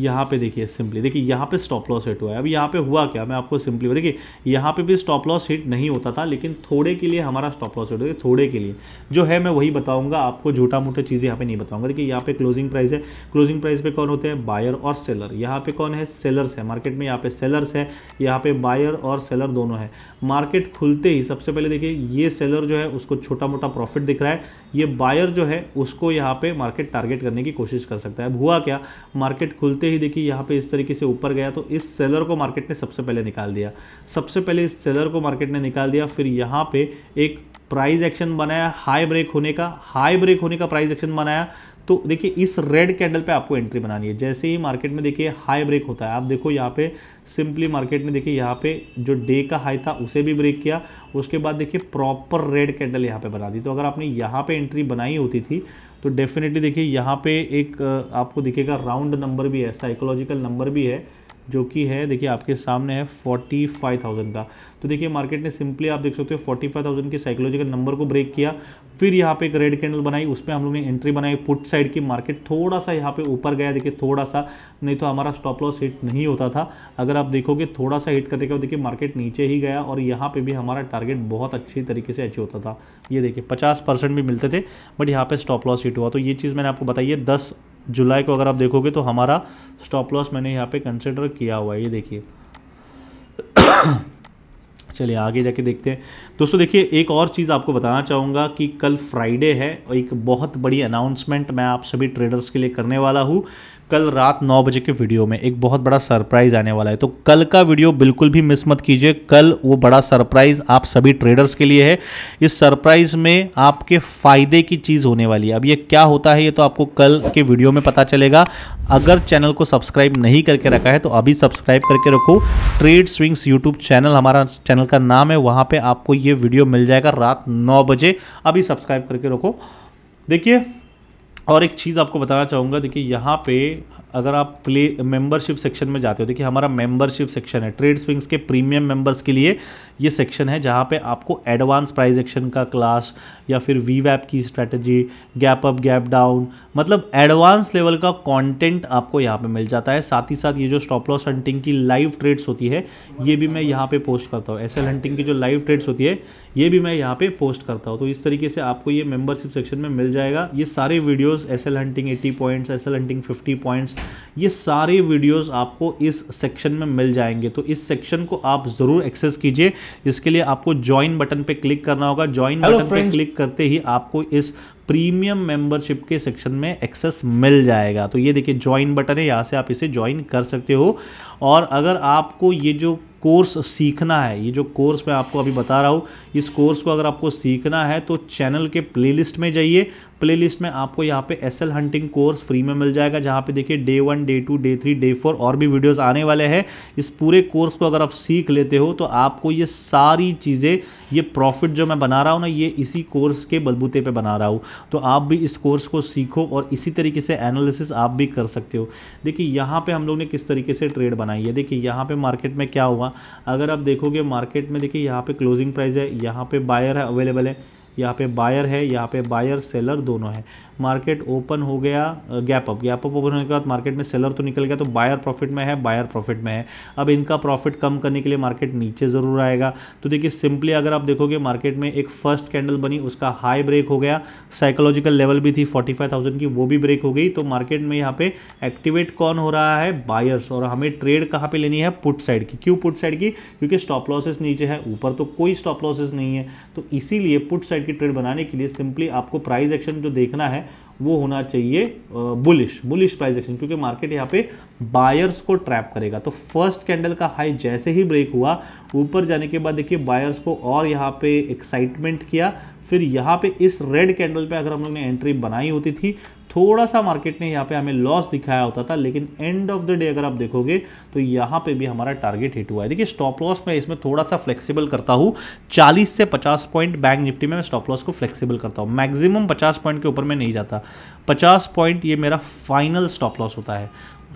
यहाँ पे देखिए सिंपली देखिए यहाँ पे स्टॉप लॉस हिट हुआ है अब यहाँ पे हुआ क्या मैं आपको सिंपली देखिए यहाँ पे भी स्टॉप लॉस हिट नहीं होता था लेकिन थोड़े के लिए हमारा स्टॉप लॉस हिट हो थोड़े के लिए जो है मैं वही बताऊंगा आपको झूठा मोटा चीज़ें यहाँ पे नहीं बताऊंगा देखिए यहाँ पे क्लोजिंग प्राइस है क्लोजिंग प्राइस पे कौन होते हैं बायर और सेलर यहाँ पे कौन है सेलर्स है मार्केट में यहाँ पे सेलर्स है यहाँ पे बायर और सेलर दोनों है मार्केट खुलते ही सबसे पहले देखिए ये सेलर जो है उसको छोटा मोटा प्रॉफिट दिख रहा है ये बायर जो है उसको यहाँ पे मार्केट टारगेट करने की कोशिश कर सकता है अब हुआ क्या मार्केट खुलते ही देखिए यहाँ पे इस तरीके से ऊपर गया तो इस सेलर को मार्केट ने सबसे पहले निकाल दिया सबसे पहले इस सेलर को मार्केट ने निकाल दिया फिर यहाँ पे एक प्राइज एक्शन बनाया हाई ब्रेक होने का हाई ब्रेक होने का प्राइज एक्शन बनाया तो देखिए इस रेड कैंडल पे आपको एंट्री बनानी है जैसे ही मार्केट में देखिए हाई ब्रेक होता है आप देखो यहाँ पे सिंपली मार्केट में देखिए यहाँ पे जो डे का हाई था उसे भी ब्रेक किया उसके बाद देखिए प्रॉपर रेड कैंडल यहाँ पे बना दी तो अगर आपने यहाँ पे एंट्री बनाई होती थी तो डेफिनेटली देखिए यहाँ पे एक आपको दिखेगा राउंड नंबर भी है साइकोलॉजिकल नंबर भी है जो कि है देखिए आपके सामने है फोर्टी फाइव थाउजेंड का तो देखिए मार्केट ने सिंपली आप देख सकते हो फोर्टी फाइव थाउजेंड के साइकोलॉजिकल नंबर को ब्रेक किया फिर यहाँ पे एक रेड कैंडल बनाई उसमें हम लोग ने एंट्री बनाई पुट साइड की मार्केट थोड़ा सा यहाँ पे ऊपर गया देखिए थोड़ा सा नहीं तो हमारा स्टॉप लॉस हिट नहीं होता था अगर आप देखोगे थोड़ा सा हिट करते देखिए मार्केट नीचे ही गया और यहाँ पे भी हमारा टारगेट बहुत अच्छी तरीके से अचीव होता था ये देखिए पचास परसेंट भी मिलते थे बट यहाँ पर स्टॉप लॉस हिट हुआ तो ये चीज़ मैंने आपको बताई है दस जुलाई को अगर आप देखोगे तो हमारा स्टॉप लॉस मैंने यहाँ पे कंसिडर किया हुआ है ये देखिए चलिए आगे जाके देखते हैं दोस्तों देखिए एक और चीज़ आपको बताना चाहूँगा कि कल फ्राइडे है और एक बहुत बड़ी अनाउंसमेंट मैं आप सभी ट्रेडर्स के लिए करने वाला हूँ कल रात नौ बजे के वीडियो में एक बहुत बड़ा सरप्राइज आने वाला है तो कल का वीडियो बिल्कुल भी मिस मत कीजिए कल वो बड़ा सरप्राइज आप सभी ट्रेडर्स के लिए है इस सरप्राइज में आपके फायदे की चीज होने वाली है अब ये क्या होता है ये तो आपको कल के वीडियो में पता चलेगा अगर चैनल को सब्सक्राइब नहीं करके रखा है तो अभी सब्सक्राइब करके रखो ट्रेड स्विंग्स यूट्यूब चैनल हमारा चैनल का नाम है वहाँ पर आपको ये वीडियो मिल जाएगा रात नौ बजे अभी सब्सक्राइब करके रखो देखिए और एक चीज़ आपको बताना चाहूँगा देखिए यहाँ पे अगर आप प्ले मेंबरशिप सेक्शन में जाते हो देखिए हमारा मेंबरशिप सेक्शन है ट्रेड स्विंग्स के प्रीमियम मेंबर्स के लिए ये सेक्शन है जहाँ पे आपको एडवांस प्राइस एक्शन का क्लास या फिर वी वैप की strategy gap up gap down मतलब एडवांस लेवल का कंटेंट आपको यहाँ पे मिल जाता है साथ ही साथ ये जो स्टॉप लॉस हंटिंग की लाइव ट्रेड्स होती है ये भी मैं यहाँ पे पोस्ट करता हूँ एस एल हंटिंग की जो लाइव ट्रेड्स होती है ये भी मैं यहाँ पे पोस्ट करता हूँ तो इस तरीके से आपको ये मेंबरशिप सेक्शन में मिल जाएगा ये सारे videos S L hunting eighty points S L hunting fifty points ये सारे वीडियोज़ आपको इस सेक्शन में मिल जाएंगे तो इस सेक्शन को आप ज़रूर एक्सेस कीजिए इसके लिए आपको ज्वाइन बटन पे क्लिक करना होगा ज्वाइन बटन पे क्लिक करते ही आपको इस प्रीमियम मेंबरशिप के सेक्शन में एक्सेस मिल जाएगा तो ये देखिए ज्वाइन बटन है यहाँ से आप इसे ज्वाइन कर सकते हो और अगर आपको ये जो कोर्स सीखना है ये जो कोर्स मैं आपको अभी बता रहा हूँ इस कोर्स को अगर आपको सीखना है तो चैनल के प्लेलिस्ट में जाइए प्लेलिस्ट में आपको यहाँ पे एस हंटिंग कोर्स फ्री में मिल जाएगा जहाँ पे देखिए day one day two day three day four और भी वीडियोस आने वाले हैं इस पूरे कोर्स को अगर आप सीख लेते हो तो आपको ये सारी चीज़ें ये प्रॉफिट जो मैं बना रहा हूँ ना ये इसी कोर्स के बलबूते पे बना रहा हूँ तो आप भी इस कोर्स को सीखो और इसी तरीके से एनालिसिस आप भी कर सकते हो देखिए यहाँ पर हम लोग ने किस तरीके से ट्रेड बनाई है देखिए यहाँ पर मार्केट में क्या हुआ अगर आप देखोगे मार्केट में देखिए यहाँ पर क्लोजिंग प्राइस है यहाँ पर बायर है अवेलेबल है यहाँ पे बायर है यहाँ पे बायर सेलर दोनों है मार्केट ओपन हो गया gap up gap up open होने के बाद मार्केट में सेलर तो निकल गया तो बायर प्रॉफिट में है बायर प्रॉफिट में है अब इनका प्रॉफिट कम करने के लिए मार्केट नीचे ज़रूर आएगा तो देखिए सिंपली अगर आप देखोगे मार्केट में एक फर्स्ट कैंडल बनी उसका हाई ब्रेक हो गया साइकोलॉजिकल लेवल भी थी फोर्टी की वो भी ब्रेक हो गई तो मार्केट में यहाँ पे एक्टिवेट कौन हो रहा है बायर्स और हमें ट्रेड कहाँ पर लेनी है पुट साइड की क्यों पुट साइड की क्योंकि स्टॉप लॉसेस नीचे है ऊपर तो कोई स्टॉप लॉसेस नहीं है तो इसीलिए पुट साइड की ट्रेड बनाने के लिए सिंपली आपको प्राइस एक्शन जो देखना है वो होना चाहिए बुलिश बुलिश प्राइस एक्शन क्योंकि मार्केट यहाँ पे बायर्स को ट्रैप करेगा तो फर्स्ट कैंडल का हाई जैसे ही ब्रेक हुआ ऊपर जाने के बाद देखिए बायर्स को और यहाँ पे एक्साइटमेंट किया फिर यहाँ पे इस रेड कैंडल पे अगर हम लोग ने एंट्री बनाई होती थी थोड़ा सा मार्केट ने यहाँ पे हमें लॉस दिखाया होता था लेकिन एंड ऑफ द डे अगर आप देखोगे तो यहाँ पे भी हमारा टारगेट हिट हुआ है देखिए स्टॉप लॉस मैं इसमें थोड़ा सा फ्लेक्सिबल करता हूँ 40 से 50 पॉइंट बैंक निफ्टी में मैं स्टॉप लॉस को फ्लेक्सिबल करता हूँ मैक्सिमम 50 पॉइंट के ऊपर मैं नहीं जाता 50 पॉइंट ये मेरा फाइनल स्टॉप लॉस होता है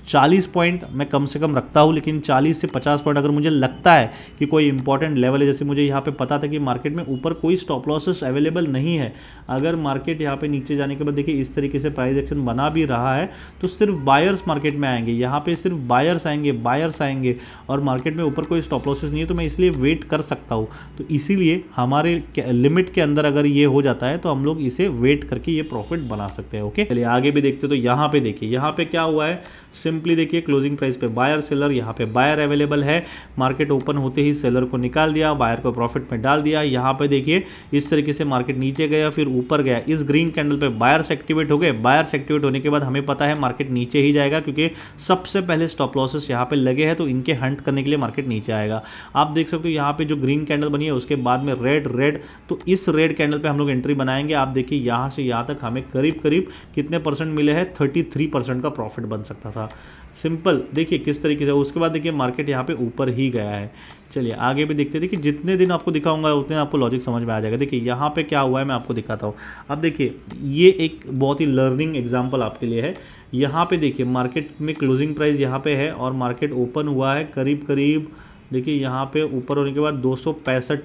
40 पॉइंट मैं कम से कम रखता हूँ लेकिन 40 से 50 पॉइंट अगर मुझे लगता है कि कोई इंपॉर्टेंट लेवल है जैसे मुझे यहाँ पे पता था कि मार्केट में ऊपर कोई स्टॉप लॉसेस अवेलेबल नहीं है अगर मार्केट यहाँ पे नीचे जाने के बाद देखिए इस तरीके से प्राइस एक्शन बना भी रहा है तो सिर्फ बायर्स मार्केट में आएंगे यहाँ पर सिर्फ बायर्स आएंगे बायर्स आएंगे और मार्केट में ऊपर कोई स्टॉप लॉसेस नहीं है तो मैं इसलिए वेट कर सकता हूँ तो इसीलिए हमारे लिमिट के अंदर अगर ये हो जाता है तो हम लोग इसे वेट करके ये प्रॉफिट बना सकते हैं ओके चलिए आगे भी देखते तो यहाँ पे देखिए यहाँ पे क्या हुआ है सिम सिंपली देखिए क्लोजिंग प्राइस पे बायर सेलर यहाँ पे बायर अवेलेबल है मार्केट ओपन होते ही सेलर को निकाल दिया बायर को प्रॉफिट में डाल दिया यहाँ पे देखिए इस तरीके से मार्केट नीचे गया फिर ऊपर गया इस ग्रीन कैंडल पे बायर्स एक्टिवेट हो गए बायर्स एक्टिवेट होने के बाद हमें पता है मार्केट नीचे ही जाएगा क्योंकि सबसे पहले स्टॉप लॉसेस यहाँ पे लगे हैं तो इनके हंट करने के लिए मार्केट नीचे आएगा आप देख सकते हो यहाँ पे जो ग्रीन कैंडल बनी है उसके बाद में रेड रेड तो इस रेड कैंडल पर हम लोग एंट्री बनाएंगे आप देखिए यहाँ से यहाँ तक हमें करीब करीब कितने परसेंट मिले हैं थर्टी का प्रॉफिट बन सकता था सिंपल देखिए किस तरीके से उसके बाद देखिए मार्केट यहाँ पे ऊपर ही गया है चलिए आगे भी देखते हैं देखिए जितने दिन आपको दिखाऊंगा उतने आपको लॉजिक समझ में आ जाएगा देखिए यहाँ पे क्या हुआ है मैं आपको दिखाता हूँ अब देखिए ये एक बहुत ही लर्निंग एग्जाम्पल आपके लिए है यहाँ पे देखिए मार्केट में क्लोजिंग प्राइस यहाँ पे है और मार्केट ओपन हुआ है करीब करीब देखिए यहाँ पे ऊपर होने के बाद दो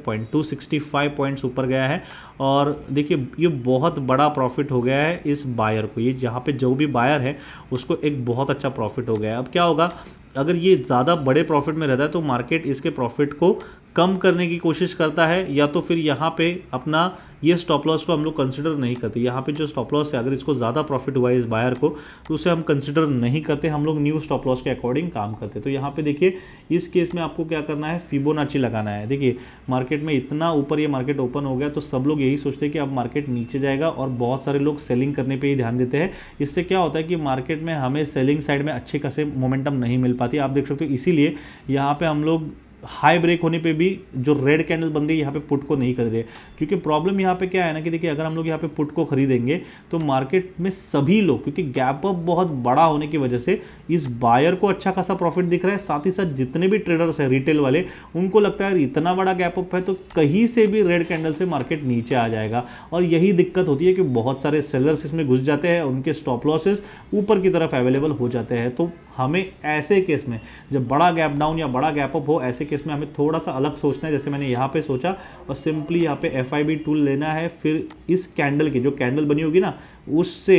point to sixty five points ऊपर गया है और देखिए ये बहुत बड़ा प्रॉफिट हो गया है इस बायर को ये जहाँ पे जो भी बायर है उसको एक बहुत अच्छा प्रॉफिट हो गया है अब क्या होगा अगर ये ज़्यादा बड़े प्रॉफिट में रहता है तो मार्केट इसके प्रॉफिट को कम करने की कोशिश करता है या तो फिर यहाँ पे अपना ये स्टॉप लॉस को हम लोग कंसिडर नहीं करते यहाँ पे जो स्टॉप लॉस है अगर इसको ज़्यादा प्रॉफिट हुआ है इस बायर को तो उसे हम कंसिडर नहीं करते हम लोग न्यू स्टॉप लॉस के अकॉर्डिंग काम करते तो यहाँ पे देखिए इस केस में आपको क्या करना है फिबोनाची लगाना है देखिए मार्केट में इतना ऊपर ये मार्केट ओपन हो गया तो सब लोग यही सोचते हैं कि अब मार्केट नीचे जाएगा और बहुत सारे लोग सेलिंग करने पर ही ध्यान देते हैं इससे क्या होता है कि मार्केट में हमें सेलिंग साइड में अच्छे खासे मोमेंटम नहीं मिल पाती आप देख सकते हो इसीलिए यहाँ पर हम लोग हाई ब्रेक होने पे भी जो रेड कैंडल बन गई है यहाँ पे पुट को नहीं खरीदे क्योंकि प्रॉब्लम यहाँ पे क्या है ना कि देखिए अगर हम लोग यहाँ पे पुट को खरीदेंगे तो मार्केट में सभी लोग क्योंकि गैप अप बहुत बड़ा होने की वजह से इस बायर को अच्छा खासा प्रॉफिट दिख रहा है साथ ही साथ जितने भी ट्रेडर्स हैं रिटेल वाले उनको लगता है इतना बड़ा गैप अप है तो कहीं से भी रेड कैंडल से मार्केट नीचे आ जाएगा और यही दिक्कत होती है कि बहुत सारे सेलर्स इसमें घुस जाते हैं उनके स्टॉप लॉसेस ऊपर की तरफ अवेलेबल हो जाते हैं तो हमें ऐसे केस में जब बड़ा गैप डाउन या बड़ा गैप अप हो ऐसे केस में हमें थोड़ा सा अलग सोचना है जैसे मैंने यहाँ पे सोचा और सिंपली यहाँ पे एफ टूल लेना है फिर इस कैंडल की जो कैंडल बनी होगी ना उससे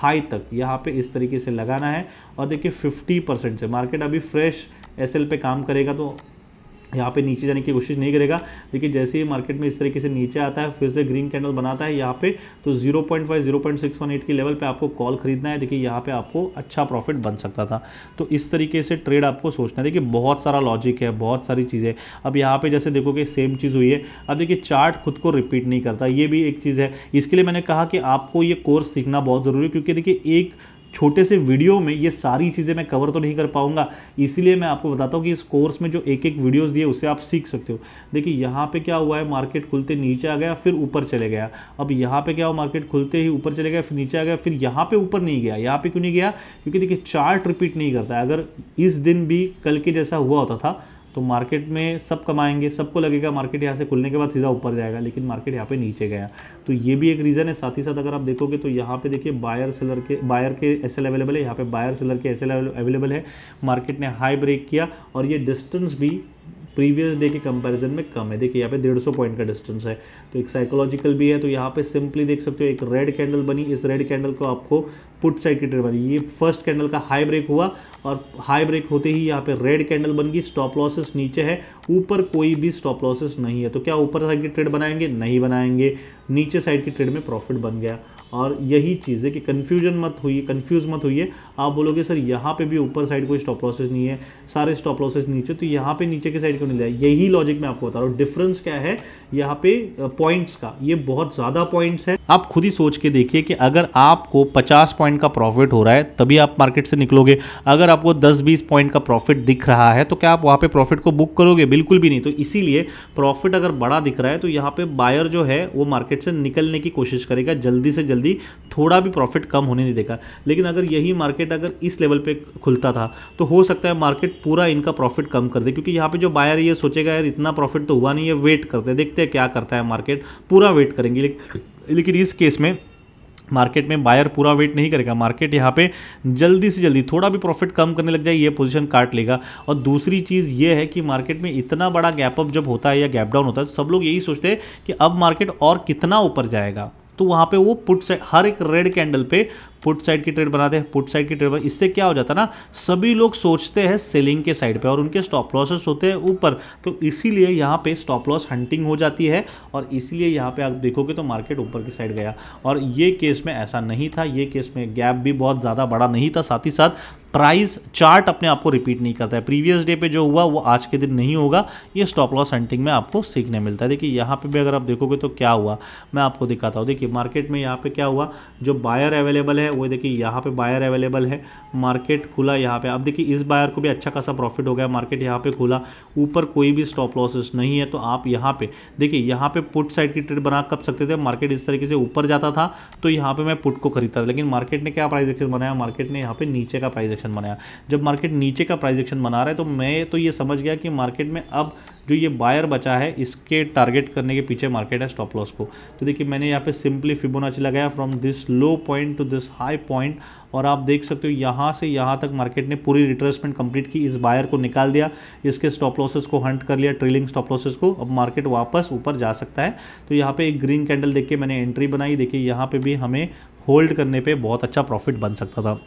हाई तक यहाँ पे इस तरीके से लगाना है और देखिए 50 परसेंट से मार्केट अभी फ्रेश एस पे काम करेगा तो यहाँ पे नीचे जाने की कोशिश नहीं करेगा देखिए जैसे ही मार्केट में इस तरीके से नीचे आता है फिर से ग्रीन कैंडल बनाता है यहाँ पे तो 0.5 0.618 के लेवल पे आपको कॉल खरीदना है देखिए यहाँ पे आपको अच्छा प्रॉफिट बन सकता था तो इस तरीके से ट्रेड आपको सोचना है देखिए बहुत सारा लॉजिक है बहुत सारी चीज़ें अब यहाँ पर जैसे देखोगे सेम चीज़ हुई है अब देखिए चार्ट खुद को रिपीट नहीं करता ये भी एक चीज़ है इसके लिए मैंने कहा कि आपको ये कोर्स सीखना बहुत ज़रूरी है क्योंकि देखिए एक छोटे से वीडियो में ये सारी चीज़ें मैं कवर तो नहीं कर पाऊंगा इसीलिए मैं आपको बताता हूँ कि इस कोर्स में जो एक एक वीडियोज़ दिए उसे आप सीख सकते हो देखिए यहाँ पर क्या हुआ है मार्केट खुलते नीचे आ गया फिर ऊपर चले गया अब यहाँ पर क्या हुआ मार्केट खुलते ही ऊपर चले गया फिर नीचे आ गया फिर यहाँ पर ऊपर नहीं गया यहाँ पर क्यों नहीं गया क्योंकि देखिए चार्ट रिपीट नहीं करता है अगर इस दिन भी कल के जैसा हुआ होता था तो मार्केट में सब कमाएंगे सबको लगेगा मार्केट यहाँ से खुलने के बाद सीधा ऊपर जाएगा लेकिन मार्केट यहाँ पे नीचे गया तो ये भी एक रीज़न है साथ ही साथ अगर आप देखोगे तो यहाँ पे देखिए बायर सेलर के बायर के एस अवेलेबल है यहाँ पे बायर सेलर के एस अवेलेबल है मार्केट ने हाई ब्रेक किया और ये डिस्टेंस भी प्रीवियस डे के कंपैरिजन में कम है देखिए यहाँ पे डेढ़ सौ पॉइंट का डिस्टेंस है तो एक साइकोलॉजिकल भी है तो यहाँ पे सिंपली देख सकते हो एक रेड कैंडल बनी इस रेड कैंडल को आपको पुट साइड की ट्रेड बनी ये फर्स्ट कैंडल का हाई ब्रेक हुआ और हाई ब्रेक होते ही यहाँ पे रेड कैंडल बन गई स्टॉप लॉसेस नीचे है ऊपर कोई भी स्टॉप लॉसेस नहीं है तो क्या ऊपर साइड की ट्रेड बनाएंगे नहीं बनाएंगे नीचे साइड की ट्रेड में प्रॉफिट बन गया और यही चीज़ है कि कन्फ्यूजन मत हुई कन्फ्यूज़ मत है आप बोलोगे सर यहाँ पे भी ऊपर साइड कोई स्टॉप लॉसेज नहीं है सारे स्टॉप लॉसेज नीचे तो यहाँ पे नीचे के साइड क्यों नहीं लिया यही लॉजिक मैं आपको बता रहा हूँ डिफरेंस क्या है यहाँ पे पॉइंट्स का ये बहुत ज़्यादा पॉइंट्स है आप खुद ही सोच के देखिए कि अगर आपको पचास पॉइंट का प्रॉफिट हो रहा है तभी आप मार्केट से निकलोगे अगर आपको दस बीस पॉइंट का प्रॉफिट दिख रहा है तो क्या आप वहाँ पर प्रॉफिट को बुक करोगे बिल्कुल भी नहीं तो इसीलिए प्रॉफिट अगर बड़ा दिख रहा है तो यहाँ पे बायर जो है वो मार्केट से निकलने की कोशिश करेगा जल्दी से जल्दी जल्दी थोड़ा भी प्रॉफिट कम होने नहीं देगा लेकिन अगर यही मार्केट अगर इस लेवल पे खुलता था तो हो सकता है मार्केट पूरा इनका प्रॉफिट कम कर दे क्योंकि यहाँ पे जो बायर ये सोचेगा यार इतना प्रॉफिट तो हुआ नहीं है वेट करते हैं देखते हैं क्या करता है मार्केट पूरा वेट करेंगे लेकिन इस केस में मार्केट में बायर पूरा वेट नहीं करेगा मार्केट यहाँ पे जल्दी से जल्दी थोड़ा भी प्रॉफिट कम करने लग जाए ये पोजीशन काट लेगा और दूसरी चीज़ ये है कि मार्केट में इतना बड़ा गैप अप जब होता है या गैप डाउन होता है तो सब लोग यही सोचते हैं कि अब मार्केट और कितना ऊपर जाएगा तो वहाँ पे वो पुट साइड हर एक रेड कैंडल पे पुट साइड की ट्रेड बनाते हैं पुट साइड की ट्रेड बना इससे क्या हो जाता है ना सभी लोग सोचते हैं सेलिंग के साइड पे और उनके स्टॉप लॉसेस होते हैं ऊपर तो इसीलिए यहाँ पे स्टॉप लॉस हंटिंग हो जाती है और इसीलिए यहाँ पे आप देखोगे तो मार्केट ऊपर की साइड गया और ये केस में ऐसा नहीं था ये केस में गैप भी बहुत ज़्यादा बड़ा नहीं था साथ ही साथ प्राइस चार्ट अपने आप को रिपीट नहीं करता है प्रीवियस डे पे जो हुआ वो आज के दिन नहीं होगा ये स्टॉप लॉस हंटिंग में आपको सीखने मिलता है देखिए यहाँ पे भी अगर आप देखोगे तो क्या हुआ मैं आपको दिखाता हूँ देखिए मार्केट में यहाँ पे क्या हुआ जो बायर अवेलेबल है वो देखिए यहाँ पे बायर अवेलेबल है मार्केट खुला यहाँ पे अब देखिए इस बायर को भी अच्छा खासा प्रॉफिट हो गया मार्केट यहाँ पे खुला ऊपर कोई भी स्टॉप लॉसेस नहीं है तो आप यहाँ पे देखिए यहाँ पर पुट साइड की ट्रेड बना कब सकते थे मार्केट इस तरीके से ऊपर जाता था तो यहाँ पर मैं पुट को खरीदता था लेकिन मार्केट ने क्या प्राइस एक्शन बनाया मार्केट ने यहाँ पर नीचे का प्राइस एक्शन बनाया जब मार्केट नीचे का प्राइस एक्शन बना रहा है तो मैं तो ये समझ गया कि मार्केट में अब जो ये बायर बचा है इसके टारगेट करने के पीछे मार्केट है स्टॉप लॉस को तो देखिए मैंने यहाँ पे सिंपली फिबोनाची लगाया from this low point to this high point और आप देख सकते हो यहाँ से यहाँ तक मार्केट ने पूरी रिट्रेसमेंट कंप्लीट की इस बायर को निकाल दिया इसके स्टॉप लॉसेस को हंट कर लिया ट्रेलिंग स्टॉप लॉसेस को अब मार्केट वापस ऊपर जा सकता है तो यहाँ पर एक ग्रीन कैंडल देख के मैंने एंट्री बनाई देखिए यहाँ पे भी हमें होल्ड करने पर बहुत अच्छा प्रॉफिट बन सकता था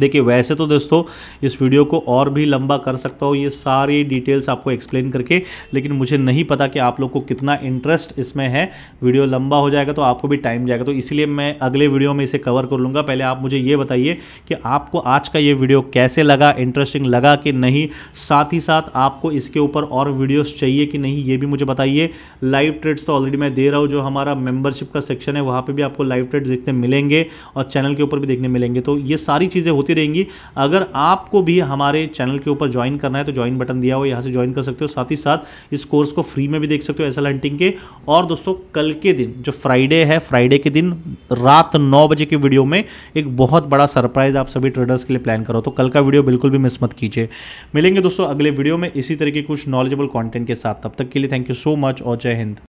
देखिए वैसे तो दोस्तों इस वीडियो को और भी लंबा कर सकता हूँ ये सारी डिटेल्स आपको एक्सप्लेन करके लेकिन मुझे नहीं पता कि आप लोग को कितना इंटरेस्ट इसमें है वीडियो लंबा हो जाएगा तो आपको भी टाइम जाएगा तो इसलिए मैं अगले वीडियो में इसे कवर कर लूँगा पहले आप मुझे ये बताइए कि आपको आज का ये वीडियो कैसे लगा इंटरेस्टिंग लगा कि नहीं साथ ही साथ आपको इसके ऊपर और वीडियोज़ चाहिए कि नहीं ये भी मुझे बताइए लाइव ट्रेड्स तो ऑलरेडी मैं दे रहा हूँ जो हमारा मेम्बरशिप का सेक्शन है वहाँ पर भी आपको लाइव ट्रेड्स देखने मिलेंगे और चैनल के ऊपर भी देखने मिलेंगे तो ये सारी चीज़ें होती रहेंगी अगर आपको भी हमारे चैनल के ऊपर ज्वाइन करना है तो ज्वाइन बटन दिया हो यहाँ से ज्वाइन कर सकते हो साथ ही साथ इस कोर्स को फ्री में भी देख सकते हो एस हंटिंग के और दोस्तों कल के दिन जो फ्राइडे है फ्राइडे के दिन रात नौ बजे के वीडियो में एक बहुत बड़ा सरप्राइज आप सभी ट्रेडर्स के लिए प्लान करो तो कल का वीडियो बिल्कुल भी मिस मत कीजिए मिलेंगे दोस्तों अगले वीडियो में इसी तरह के कुछ नॉलेजेबल कॉन्टेंट के साथ तब तक के लिए थैंक यू सो मच और जय हिंद